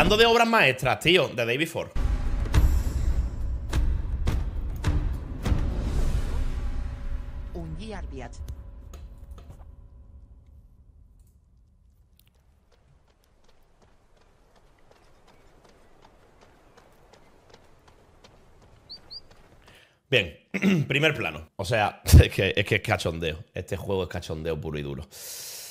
Hablando de obras maestras, tío, de David Before. Un Bien, primer plano. O sea, que, es que, es cachondeo. Este juego es cachondeo puro y duro.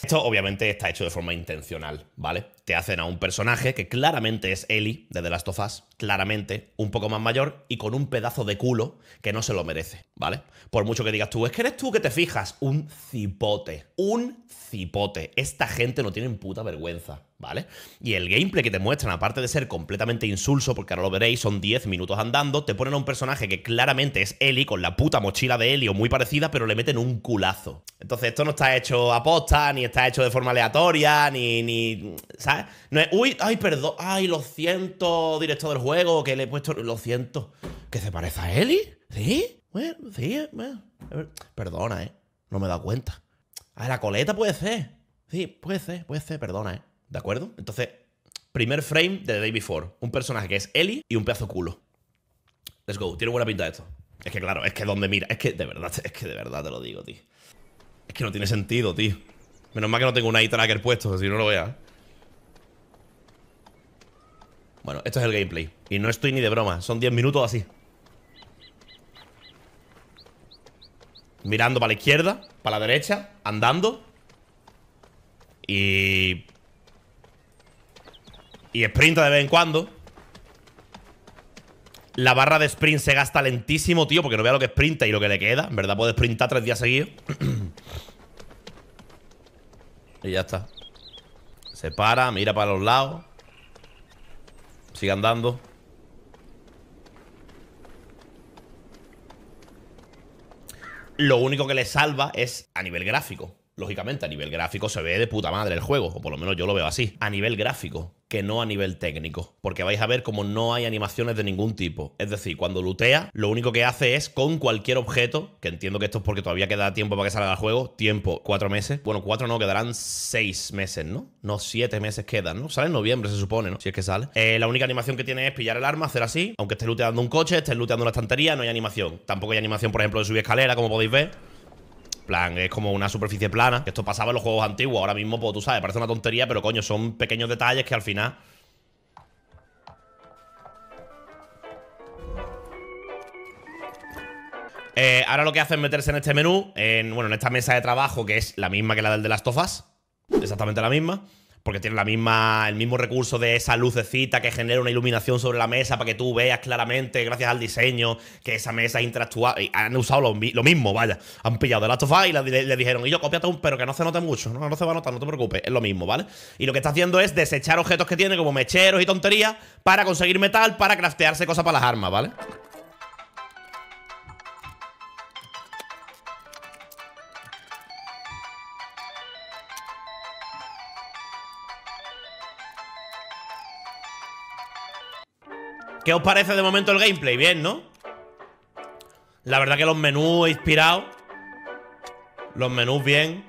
Esto obviamente está hecho de forma intencional, ¿vale? te hacen a un personaje que claramente es Ellie de The Last of Us, claramente, un poco más mayor y con un pedazo de culo que no se lo merece, ¿vale? Por mucho que digas tú, es que eres tú que te fijas, un cipote, un cipote. Esta gente no tiene puta vergüenza, ¿vale? Y el gameplay que te muestran, aparte de ser completamente insulso, porque ahora lo veréis, son 10 minutos andando, te ponen a un personaje que claramente es Ellie, con la puta mochila de Ellie o muy parecida, pero le meten un culazo. Entonces, esto no está hecho a posta, ni está hecho de forma aleatoria, ni. ni ¿Sabes? No uy, ay, perdón, ay, lo siento, director del juego, que le he puesto, lo siento. ¿Que se parece a Eli? ¿Sí? Bueno, sí, eh, bueno. Perdona, ¿eh? No me he dado cuenta. Ah, la coleta puede ser. Sí, puede ser, puede ser, perdona, ¿eh? ¿De acuerdo? Entonces, primer frame de The Day Before. Un personaje que es Eli y un pedazo culo. Let's go, tiene buena pinta esto. Es que claro, es que donde mira, es que de verdad, es que de verdad te lo digo, tío. Es que no tiene sentido, tío. Menos mal que no tengo un eye tracker puesto, si no lo veas. Bueno, esto es el gameplay. Y no estoy ni de broma. Son 10 minutos así. Mirando para la izquierda, para la derecha, andando. Y... Y sprinta de vez en cuando. La barra de sprint se gasta lentísimo, tío, porque no vea lo que sprinta y lo que le queda. En verdad puede sprintar tres días seguidos. y ya está. Se para, mira para los lados. Sigue andando. Lo único que le salva es a nivel gráfico. Lógicamente, a nivel gráfico se ve de puta madre el juego, o por lo menos yo lo veo así, a nivel gráfico que no a nivel técnico, porque vais a ver como no hay animaciones de ningún tipo. Es decir, cuando lutea, lo único que hace es con cualquier objeto, que entiendo que esto es porque todavía queda tiempo para que salga el juego, tiempo, cuatro meses. Bueno, cuatro no, quedarán seis meses, ¿no? No, siete meses quedan, ¿no? Sale en noviembre, se supone, ¿no? Si es que sale. Eh, la única animación que tiene es pillar el arma, hacer así, aunque esté luteando un coche, esté luteando una estantería, no hay animación. Tampoco hay animación, por ejemplo, de subir escalera, como podéis ver plan, es como una superficie plana. Esto pasaba en los juegos antiguos. Ahora mismo, pues tú sabes, parece una tontería, pero coño, son pequeños detalles que al final... Eh, ahora lo que hacen es meterse en este menú, en, bueno, en esta mesa de trabajo, que es la misma que la del de las tofas. Exactamente la misma porque tiene la misma, el mismo recurso de esa lucecita que genera una iluminación sobre la mesa para que tú veas claramente, gracias al diseño, que esa mesa interactúa. Y han usado lo, mismo, vaya. Han pillado el Last y le, dijeron, y yo copia un, pero que no se note mucho, no, no se va a notar, no te preocupes, es lo mismo, ¿vale? Y lo que está haciendo es desechar objetos que tiene, como mecheros y tonterías, para conseguir metal, para craftearse cosas para las armas, ¿vale? ¿Qué os parece de momento el gameplay? Bien, ¿no? La verdad que los menús inspirados. Los menús bien.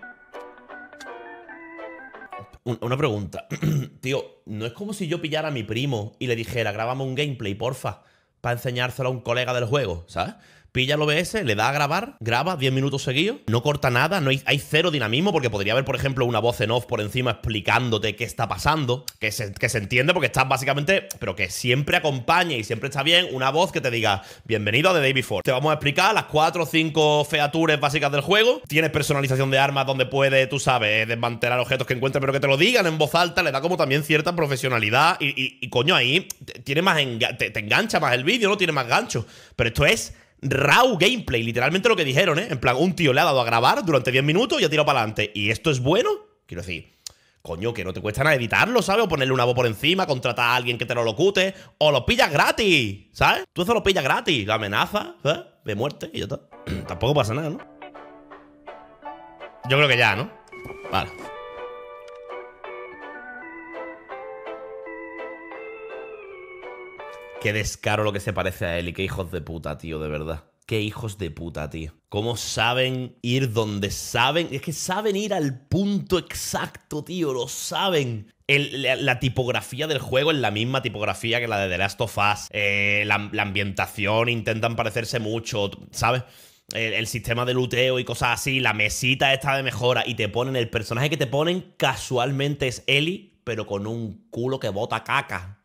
Una pregunta. Tío, ¿no es como si yo pillara a mi primo y le dijera, grábame un gameplay, porfa, para enseñárselo a un colega del juego, ¿sabes? pilla el OBS, le da a grabar, graba 10 minutos seguidos, no corta nada, no hay, cero dinamismo, porque podría haber, por ejemplo, una voz en off por encima explicándote qué está pasando, que se, que se entiende porque estás básicamente, pero que siempre acompañe y siempre está bien una voz que te diga, bienvenido a The Day Before. Te vamos a explicar las 4 o 5 features básicas del juego, tienes personalización de armas donde puedes, tú sabes, desmantelar objetos que encuentres, pero que te lo digan en voz alta, le da como también cierta profesionalidad y, coño, ahí tiene más te engancha más el vídeo, no tiene más gancho, pero esto es Raw gameplay, literalmente lo que dijeron, ¿eh? En plan, un tío le ha dado a grabar durante 10 minutos y ha tirado para adelante. ¿Y esto es bueno? Quiero decir, coño, que no te cuesta nada editarlo, ¿sabes? O ponerle una voz por encima, contratar a alguien que te lo locute, o lo pillas gratis, ¿sabes? Tú eso lo pillas gratis, la amenaza, ¿sabes? De muerte y ya está. Tampoco pasa nada, ¿no? Yo creo que ya, ¿no? Vale. Qué descaro lo que se parece a Eli, qué hijos de puta, tío, de verdad. Qué hijos de puta, tío. ¿Cómo saben ir donde saben? Es que saben ir al punto exacto, tío. Lo saben. la, tipografía del juego es la misma tipografía que la de The Last of Us. Eh, la, ambientación intentan parecerse mucho, ¿sabes? El, sistema de luteo y cosas así. La mesita está de mejora. Y te ponen el personaje que te ponen casualmente es Eli, pero con un culo que bota caca.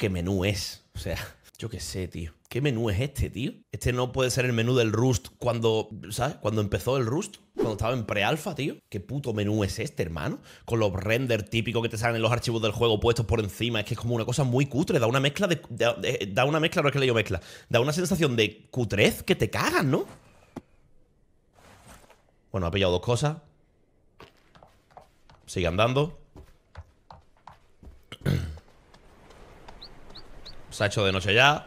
qué menú es. O sea, yo qué sé, tío. ¿Qué menú es este, tío? Este no puede ser el menú del Rust cuando, ¿sabes? Cuando empezó el Rust, cuando estaba en pre alpha tío. ¿Qué puto menú es este, hermano? Con los renders típicos que te salen en los archivos del juego puestos por encima. Es que es como una cosa muy cutre. Da una mezcla de. Da, eh, una mezcla, no es que le yo mezcla. Da una sensación de cutrez que te cagan, ¿no? Bueno, ha pillado dos cosas. Sigue andando. hecho de noche ya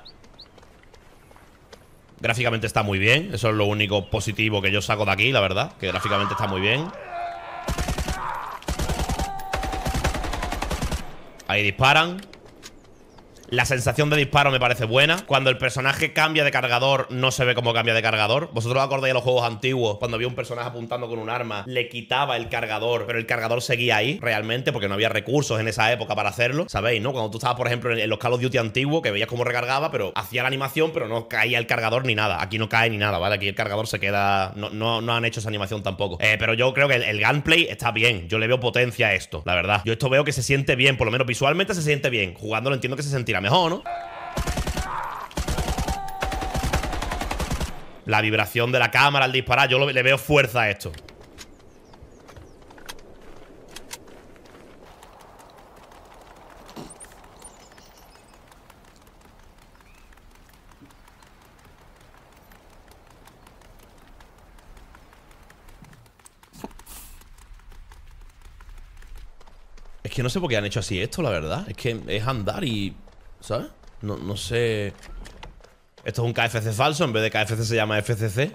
Gráficamente está muy bien Eso es lo único positivo que yo saco de aquí, la verdad Que gráficamente está muy bien Ahí disparan la sensación de disparo me parece buena. Cuando el personaje cambia de cargador, no se ve cómo cambia de cargador. Vosotros acordáis de los juegos antiguos, cuando había un personaje apuntando con un arma, le quitaba el cargador, pero el cargador seguía ahí realmente porque no había recursos en esa época para hacerlo. ¿Sabéis, no? Cuando tú estabas, por ejemplo, en los Call of Duty antiguos, que veías cómo recargaba, pero hacía la animación, pero no caía el cargador ni nada. Aquí no cae ni nada, ¿vale? Aquí el cargador se queda... No, no, no han hecho esa animación tampoco. Eh, pero yo creo que el, gameplay está bien. Yo le veo potencia a esto, la verdad. Yo esto veo que se siente bien, por lo menos visualmente se siente bien. Jugándolo entiendo que se sentirá mejor, ¿no? La vibración de la cámara al disparar Yo le veo fuerza a esto Es que no sé por qué han hecho así esto, la verdad Es que es andar y ¿Sabes? No, sé... Esto es un KFC falso, en vez de KFC se llama FCC.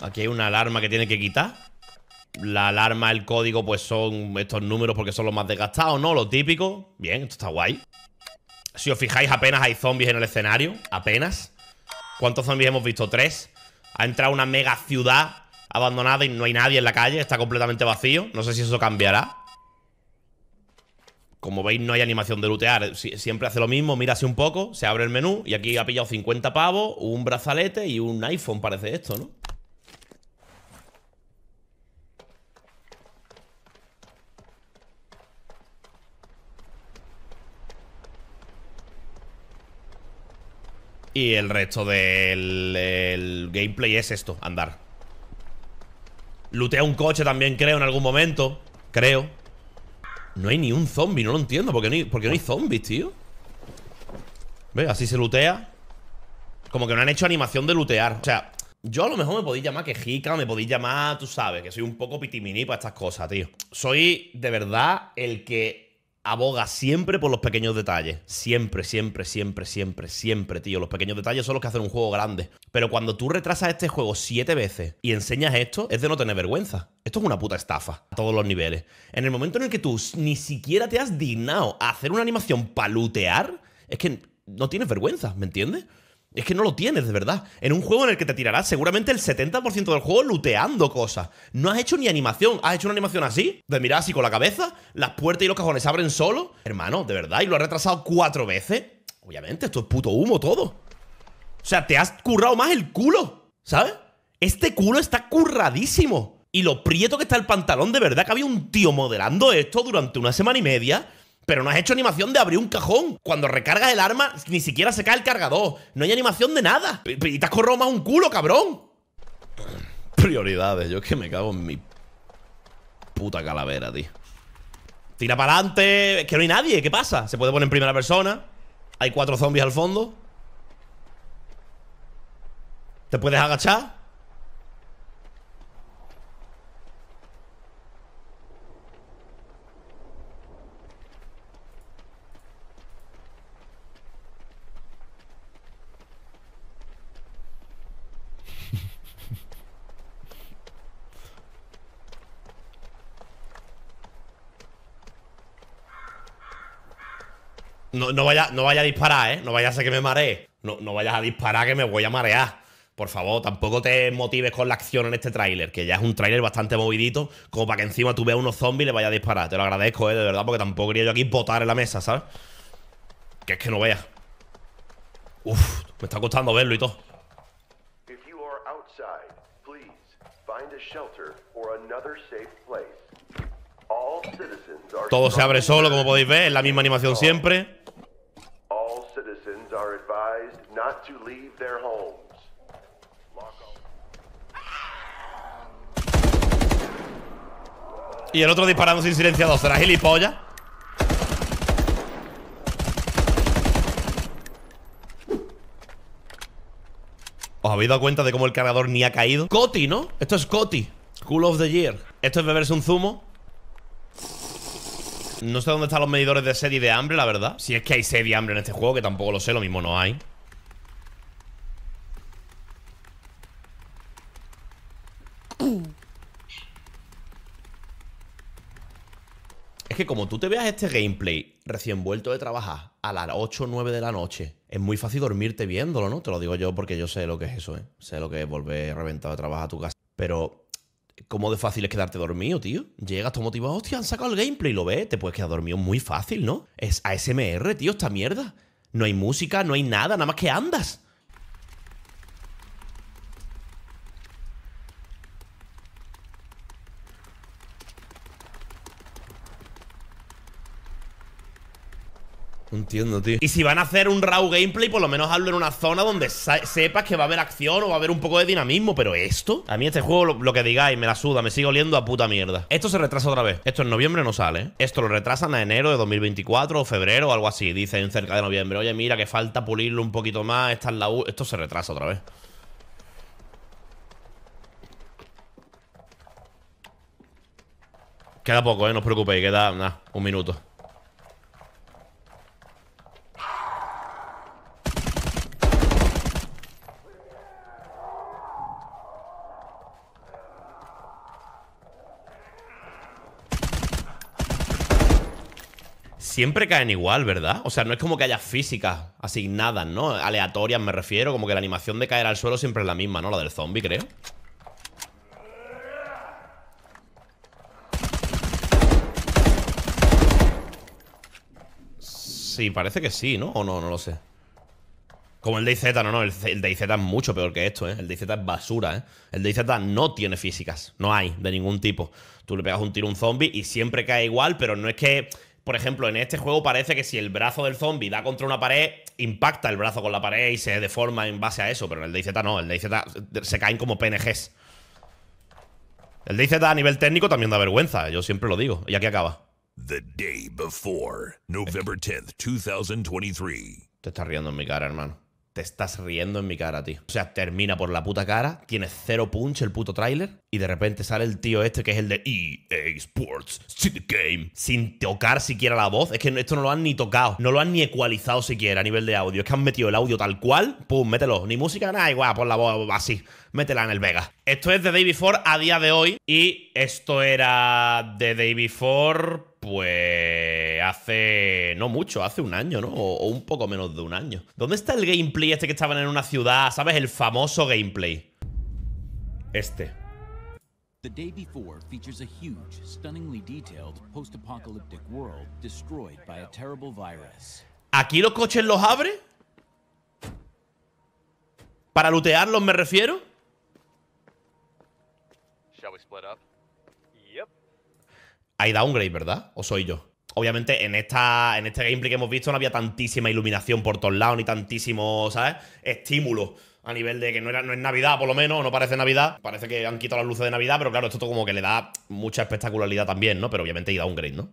Aquí hay una alarma que tiene que quitar. La alarma, el código, pues son estos números porque son los más desgastados, ¿no? Lo típico. Bien, esto está guay. Si os fijáis, apenas hay zombies en el escenario. Apenas. ¿Cuántos zombies hemos visto? Tres. Ha entrado una mega ciudad abandonada y no hay nadie en la calle. Está completamente vacío. No sé si eso cambiará como veis, no hay animación de lootear. Siempre hace lo mismo, mira así un poco, se abre el menú y aquí ha pillado 50 pavos, un brazalete y un iPhone, parece esto, ¿no? Y el resto del gameplay es esto, andar. Lootea un coche también, creo, en algún momento. Creo. No hay ni un zombie, no lo entiendo. ¿Por qué no hay, zombies, tío? Ve, así se lutea. Como que no han hecho animación de lutear. O sea, yo a lo mejor me podéis llamar quejica, me podéis llamar, tú sabes, que soy un poco pitiminí para estas cosas, tío. Soy de verdad el que aboga siempre por los pequeños detalles. Siempre, siempre, siempre, siempre, siempre, tío. Los pequeños detalles son los que hacen un juego grande. Pero cuando tú retrasas este juego siete veces y enseñas esto, es de no tener vergüenza. Esto es una puta estafa a todos los niveles. En el momento en el que tú ni siquiera te has dignado a hacer una animación palutear, es que no tienes vergüenza, ¿me entiendes? Es que no lo tienes, de verdad. En un juego en el que te tirarás seguramente el 70% del juego luteando cosas. No has hecho ni animación. Has hecho una animación así, de mirar así con la cabeza, las puertas y los cajones se abren solo. Hermano, de verdad, y lo has retrasado cuatro veces. Obviamente, esto es puto humo todo. O sea, te has currado más el culo, ¿sabes? Este culo está curradísimo. Y lo prieto que está el pantalón, de verdad que había un tío modelando esto durante una semana y media pero no has hecho animación de abrir un cajón. Cuando recargas el arma, ni siquiera se cae el cargador. No hay animación de nada. Y te has un culo, cabrón. Prioridades. Yo que me cago en mi puta calavera, tío. Tira para adelante. Es que no hay nadie. ¿Qué pasa? Se puede poner en primera persona. Hay cuatro zombies al fondo. Te puedes agachar. No, no, vaya, no vaya a disparar, ¿eh? No vayas a ser que me maree. No, vayas a disparar que me voy a marear. Por favor, tampoco te motives con la acción en este tráiler, que ya es un tráiler bastante movidito, como para que encima tú veas unos zombies y le vayas a disparar. Te lo agradezco, ¿eh? De verdad, porque tampoco quería yo aquí botar en la mesa, ¿sabes? Que es que no veas. Uf, me está costando verlo y todo. Todo se abre solo, como podéis ver, es la misma animación siempre. Y el otro disparando sin silenciado ¿será gilipollas? ¿Os habéis dado cuenta de cómo el cargador ni ha caído? Coti, ¿no? Esto es Coti Cool of the Year Esto es beberse un zumo no sé dónde están los medidores de sed y de hambre, la verdad Si es que hay sed y hambre en este juego, que tampoco lo sé, lo mismo no hay Es que como tú te veas este gameplay recién vuelto de trabajar a las 8 o 9 de la noche, es muy fácil dormirte viéndolo, ¿no? Te lo digo yo porque yo sé lo que es eso, ¿eh? Sé lo que es volver reventado de trabajar a tu casa. Pero ¿Cómo de fácil es quedarte dormido, tío? Llegas todo motivado, hostia, han sacado el gameplay, lo ves, te puedes quedar dormido muy fácil, ¿no? Es ASMR, tío, esta mierda. No hay música, no hay nada, nada más que andas. entiendo, tío. Y si van a hacer un raw gameplay, por lo menos hazlo en una zona donde sepas que va a haber acción o va a haber un poco de dinamismo. Pero esto, a mí este juego, lo, que digáis, me la suda, me sigo oliendo a puta mierda. Esto se retrasa otra vez. Esto en noviembre no sale. ¿eh? Esto lo retrasan a enero de 2024 o febrero o algo así. Dicen cerca de noviembre. Oye, mira, que falta pulirlo un poquito más. Esta es la U. Esto se retrasa otra vez. Queda poco, eh, no os preocupéis, queda nada un minuto. siempre caen igual, ¿verdad? O sea, no es como que haya físicas asignadas, ¿no? Aleatorias me refiero, como que la animación de caer al suelo siempre es la misma, ¿no? La del zombie, creo. Sí, parece que sí, ¿no? O no, no lo sé. Como el DayZ, no, no, el, el DayZ es mucho peor que esto, ¿eh? El DayZ es basura, ¿eh? El DayZ no tiene físicas, no hay, de ningún tipo. Tú le pegas un tiro a un zombie y siempre cae igual, pero no es que por ejemplo, en este juego parece que si el brazo del zombie da contra una pared, impacta el brazo con la pared y se deforma en base a eso. Pero en el DayZ no, el DayZ se caen como PNGs. El DayZ a nivel técnico también da vergüenza, yo siempre lo digo. Y aquí acaba. The day before, November 2023. Te estás riendo en mi cara, hermano te estás riendo en mi cara, tío. O sea, termina por la puta cara, tiene cero punch el puto tráiler y de repente sale el tío este que es el de EA Sports City Game sin tocar siquiera la voz. Es que esto no lo han ni tocado, no lo han ni ecualizado siquiera a nivel de audio. Es que han metido el audio tal cual, pum, mételo. Ni música, nada, igual, por la voz así, métela en el Vega. Esto es de Day Before a día de hoy y esto era de Day Before, pues hace no mucho, hace un año, ¿no? O, un poco menos de un año. ¿Dónde está el gameplay este que estaban en una ciudad? ¿Sabes? El famoso gameplay. Este. The world destroyed by a terrible virus. ¿Aquí los coches los abre? ¿Para lootearlos me refiero? Shall we split Hay downgrade, ¿verdad? ¿O soy yo? obviamente en, esta, en este gameplay que hemos visto no había tantísima iluminación por todos lados, ni tantísimo, ¿sabes? Estímulo a nivel de que no, era, no es Navidad, por lo menos, no parece Navidad. Parece que han quitado las luces de Navidad, pero claro, esto como que le da mucha espectacularidad también, ¿no? Pero obviamente hay downgrade, ¿no?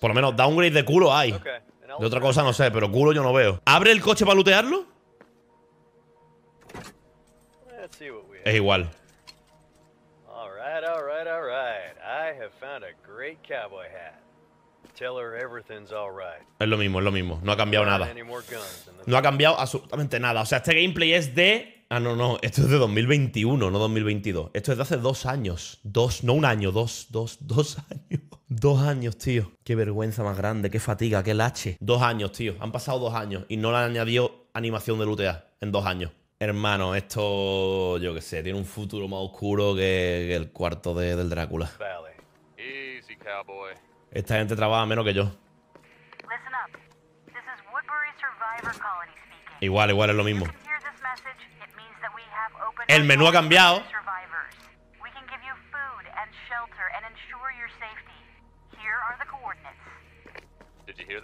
Por lo menos downgrade de culo hay. De otra cosa no sé, pero culo yo no veo. ¿Abre el coche para lootearlo? Es igual. Es lo mismo, es lo mismo. No ha cambiado nada. No ha cambiado absolutamente nada. O sea, este gameplay es de... Ah, no, no. Esto es de 2021, no 2022. Esto es de hace dos años. Dos, no un año, dos, dos, dos años. Dos años, tío. Qué vergüenza más grande, qué fatiga, qué lache. Dos años, tío. Han pasado dos años y no le han añadido animación de lutea. en dos años. Hermano, esto, yo qué sé, tiene un futuro más oscuro que, el cuarto de, del Drácula. Esta gente trabaja menos que yo. Igual, igual es lo mismo. El menú ha cambiado. Did you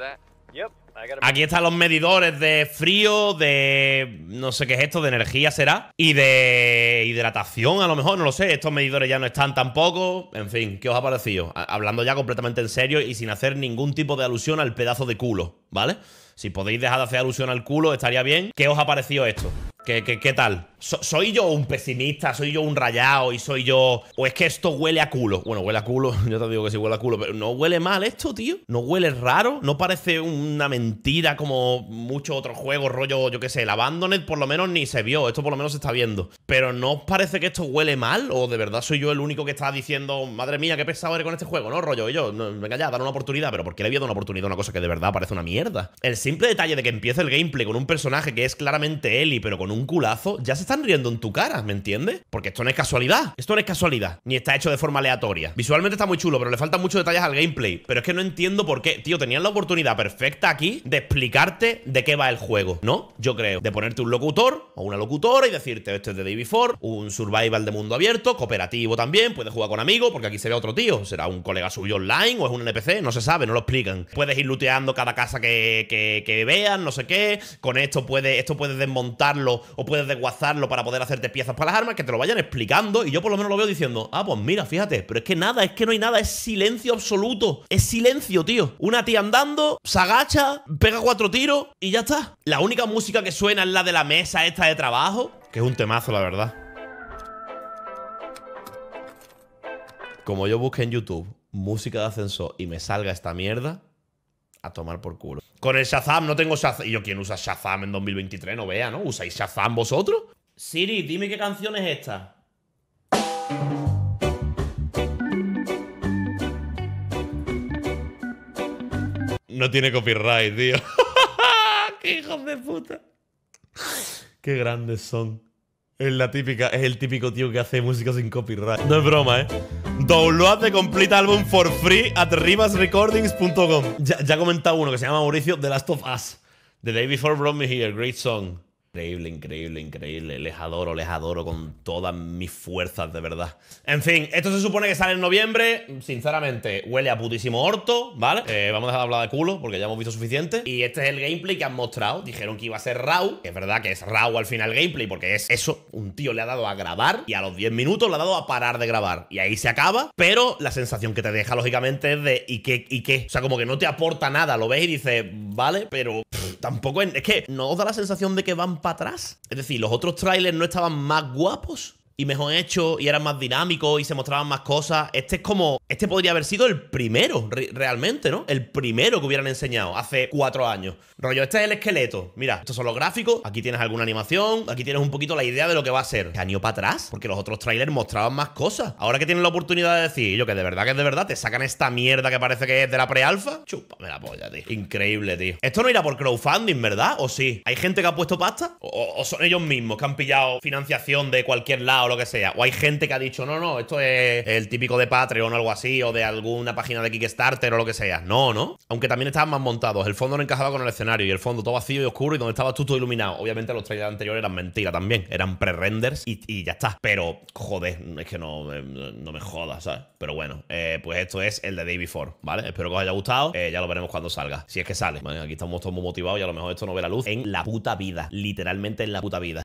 Aquí están los medidores de frío, de no sé qué es esto, de energía será, y de hidratación a lo mejor, no lo sé, estos medidores ya no están tampoco, en fin, ¿qué os ha parecido? Hablando ya completamente en serio y sin hacer ningún tipo de alusión al pedazo de culo, ¿vale? Si podéis dejar de hacer alusión al culo, estaría bien. ¿Qué os ha parecido esto? ¿Qué, tal? ¿Soy yo un pesimista? ¿Soy yo un rayado? ¿Y soy yo...? ¿O es que esto huele a culo? Bueno, huele a culo, yo te digo que sí huele a culo, pero no huele mal esto, tío. No huele raro, no parece una mentira como muchos otros juegos, rollo, yo qué sé, el Abandoned por lo menos ni se vio, esto por lo menos se está viendo. Pero ¿no os parece que esto huele mal? ¿O de verdad soy yo el único que está diciendo, madre mía, qué pesado eres con este juego, no, rollo? yo, no, venga ya, dar una oportunidad, pero ¿por qué le había dado una oportunidad a una cosa que de verdad parece una mierda? El simple detalle de que empiece el gameplay con un personaje que es claramente Eli, pero con un culazo, ya se están riendo en tu cara, ¿me entiendes? Porque esto no es casualidad. Esto no es casualidad. Ni está hecho de forma aleatoria. Visualmente está muy chulo, pero le faltan muchos detalles al gameplay. Pero es que no entiendo por qué. Tío, tenían la oportunidad perfecta aquí de explicarte de qué va el juego, ¿no? Yo creo. De ponerte un locutor o una locutora y decirte, este es de Day Ford, un survival de mundo abierto, cooperativo también, puedes jugar con amigos, porque aquí se ve otro tío. Será un colega suyo online o es un NPC, no se sabe, no lo explican. Puedes ir looteando cada casa que, que, vean, no sé qué. Con esto puedes, esto puedes desmontarlo o puedes desguazarlo para poder hacerte piezas para las armas, que te lo vayan explicando y yo por lo menos lo veo diciendo, ah, pues mira, fíjate, pero es que nada, es que no hay nada, es silencio absoluto, es silencio, tío. Una tía andando, se agacha, pega cuatro tiros y ya está. La única música que suena es la de la mesa esta de trabajo, que es un temazo, la verdad. Como yo busqué en YouTube música de ascensor y me salga esta mierda, a tomar por culo. Con el Shazam no tengo Shazam. Y yo, ¿quién usa Shazam en 2023? No vea, ¿no? ¿Usáis Shazam vosotros? Siri, dime qué canción es esta. No tiene copyright, tío. ¡Qué hijos de puta! ¡Qué grandes son! Es la típica, es el típico tío que hace música sin copyright. No es broma, ¿eh? Download the Complete Album for free at rimasrecordings.com Ya, ya ha uno que se llama Mauricio The Last of Us. The Day Before Brought Me Here, great song. Increíble, increíble, increíble. Les adoro, les adoro con todas mis fuerzas, de verdad. En fin, esto se supone que sale en noviembre. Sinceramente, huele a putísimo orto, ¿vale? Eh, vamos a dejar de hablar de culo porque ya hemos visto suficiente. Y este es el gameplay que han mostrado. Dijeron que iba a ser RAW. es verdad que es RAW al final gameplay porque es eso. Un tío le ha dado a grabar y a los 10 minutos le ha dado a parar de grabar. Y ahí se acaba. Pero la sensación que te deja, lógicamente, es de ¿y qué? ¿Y qué? O sea, como que no te aporta nada. Lo ves y dices, vale, pero tampoco es, que no os da la sensación de que van para atrás. Es decir, los otros trailers no estaban más guapos y mejor hecho y eran más dinámicos y se mostraban más cosas. Este es como, este podría haber sido el primero realmente, ¿no? El primero que hubieran enseñado hace cuatro años. Rollo, este es el esqueleto. Mira, estos son los gráficos, aquí tienes alguna animación, aquí tienes un poquito la idea de lo que va a ser. Caño para atrás, porque los otros trailers mostraban más cosas. Ahora que tienen la oportunidad de decir, yo que de verdad que es de verdad, te sacan esta mierda que parece que es de la pre-alfa, chúpame la polla, tío. Increíble, tío. Esto no irá por crowdfunding, ¿verdad? ¿O sí? ¿Hay gente que ha puesto pasta? ¿O, o son ellos mismos que han pillado financiación de cualquier lado? lo que sea. O hay gente que ha dicho, no, no, esto es el típico de Patreon o algo así, o de alguna página de Kickstarter o lo que sea. No, ¿no? Aunque también estaban más montados. El fondo no encajaba con el escenario y el fondo todo vacío y oscuro y donde estaba tú todo iluminado. Obviamente los trailers anteriores eran mentira también. Eran pre-renders y, ya está. Pero, joder, es que no, eh, me jodas, ¿sabes? Pero bueno, eh, pues esto es el de Day Before, ¿vale? Espero que os haya gustado. Eh, ya lo veremos cuando salga. Si es que sale. aquí estamos todos muy motivados y a lo mejor esto no ve la luz en la puta vida. Literalmente en la puta vida.